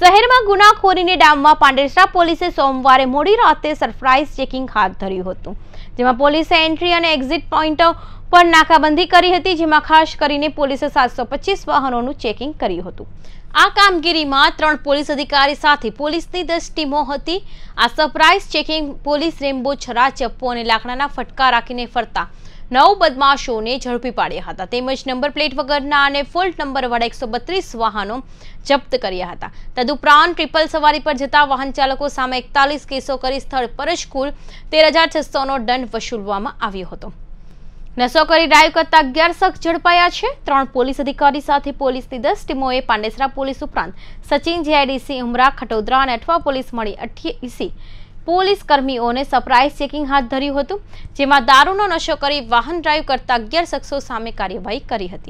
શહેરમાં ગુનાખોરીને ડામવા પાંડેસરા પોલીસે સોમવારે મોડી રાતે સરપ્રાઇઝ ચેકિંગ હાથ ધર્યું હતું જેમાં પોલીસે એન્ટ્રી અને એક્ઝિટ પોઈન્ટ પર નાકાબંધી કરી હતી જેમાં ખાસ કરીને પોલીસે સાતસો પચીસ વાહનોનું ચેકિંગ કર્યું હતું આ કામગીરીમાં ત્રણ પોલીસ અધિકારી સાથે પોલીસની દસ ટીમો હતી આ સરપ્રાઇઝ ચેકિંગ પોલીસ રેમ્બો છરા ચપ્પો અને લાકડાના ફટકા રાખીને ફરતા નવ બદમાશોને ઝડપી પાડ્યા હતા તેમજ નંબર પ્લેટ વગરના અને ફોલ્ટ નંબરવાળા એકસો બત્રીસ વાહનો જપ્ત કર્યા હતા તદુપરાંત ટ્રિપલ સવારી પર જતા વાહન ચાલકો સામે એકતાલીસ કેસો કરી સ્થળ પર જ કુલ તેર હજાર છસોનો દંડ વસૂલવામાં આવ્યો હતો નશો કરી ડ્રાઈવ કરતા અગિયાર શખ્સ ઝડપાયા છે ત્રણ પોલીસ અધિકારી સાથે પોલીસની દસ ટીમોએ પાંડેસરા પોલીસ ઉપરાંત સચિન જીઆઈડીસી ઉમરા ખટોદરા અને અઠવા પોલીસ મળી અઠ્યાસી પોલીસ કર્મીઓને સરપ્રાઇઝ ચેકિંગ હાથ ધર્યું હતું જેમાં દારૂનો નશો કરી વાહન ડ્રાઈવ કરતા અગિયાર શખ્સો સામે કાર્યવાહી કરી હતી